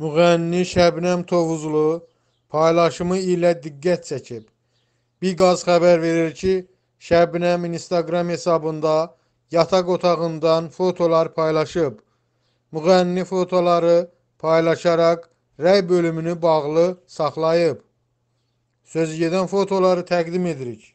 Müğənni Şəbnəm Tovuzlu paylaşımı ilə diqqət çəkib. Biqaz xəbər verir ki, Şəbnəm Instagram hesabında yataq otağından fotolar paylaşıb. Müğənni fotoları paylaşaraq rəy bölümünü bağlı saxlayıb. Sözügedən fotoları təqdim edirik.